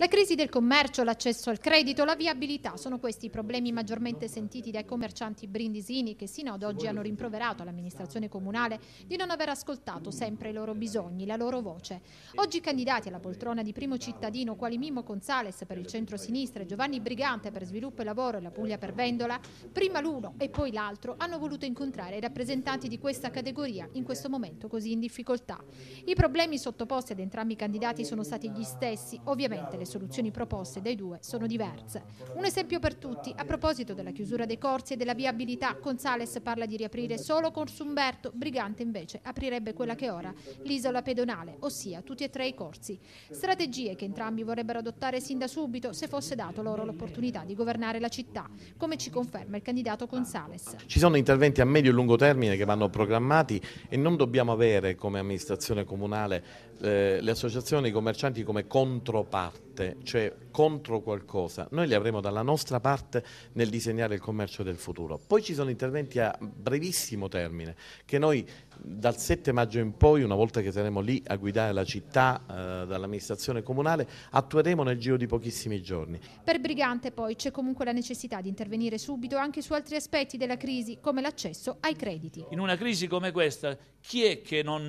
La crisi del commercio, l'accesso al credito, la viabilità sono questi i problemi maggiormente sentiti dai commercianti brindisini che sino ad oggi hanno rimproverato all'amministrazione comunale di non aver ascoltato sempre i loro bisogni, la loro voce. Oggi candidati alla poltrona di primo cittadino quali Mimmo Gonzales per il centro-sinistra e Giovanni Brigante per sviluppo e lavoro e la Puglia per Vendola, prima l'uno e poi l'altro hanno voluto incontrare i rappresentanti di questa categoria in questo momento così in difficoltà. I problemi sottoposti ad entrambi i candidati sono stati gli stessi, ovviamente le soluzioni proposte dai due sono diverse. Un esempio per tutti, a proposito della chiusura dei corsi e della viabilità, Gonzales parla di riaprire solo Corso Umberto, Brigante invece aprirebbe quella che è ora l'isola pedonale, ossia tutti e tre i corsi. Strategie che entrambi vorrebbero adottare sin da subito se fosse dato loro l'opportunità di governare la città, come ci conferma il candidato Gonzales. Ci sono interventi a medio e lungo termine che vanno programmati e non dobbiamo avere come amministrazione comunale eh, le associazioni commercianti come controparte parte, cioè contro qualcosa, noi li avremo dalla nostra parte nel disegnare il commercio del futuro. Poi ci sono interventi a brevissimo termine che noi dal 7 maggio in poi, una volta che saremo lì a guidare la città eh, dall'amministrazione comunale, attueremo nel giro di pochissimi giorni. Per Brigante poi c'è comunque la necessità di intervenire subito anche su altri aspetti della crisi, come l'accesso ai crediti. In una crisi come questa, chi è che non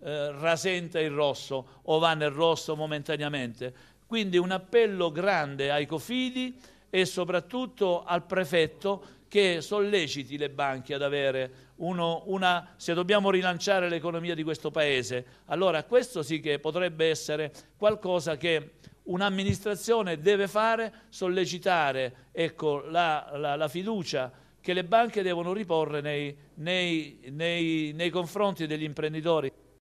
eh, rasenta il rosso o va nel rosso momentaneamente? Quindi un appello grande ai cofidi e soprattutto al prefetto che solleciti le banche ad avere uno, una, se dobbiamo rilanciare l'economia di questo paese, allora questo sì che potrebbe essere qualcosa che un'amministrazione deve fare, sollecitare ecco, la, la, la, fiducia che le banche devono riporre nei, nei, nei, nei confronti degli imprenditori.